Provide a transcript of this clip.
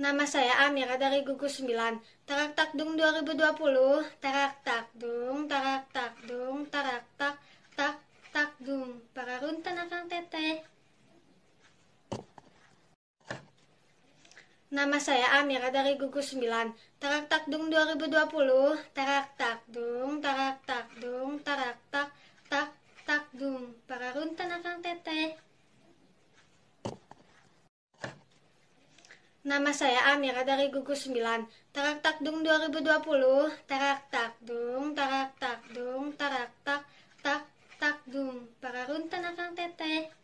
Nama saya Amira dari gugus 9. Tarak takdung 2020. Tarak takdung, tarak takdung, tarak tak tak takdung. Para runtan akang teteh. Nama saya Amira dari gugus 9. Tarak takdung 2020. Tarak takdung, Nama saya Amira dari Gugus 9. Tarak tak dung 2020. Tarak tak dung, tarak tak dung, tarak tak tak tak dung. Para runtan akang teteh.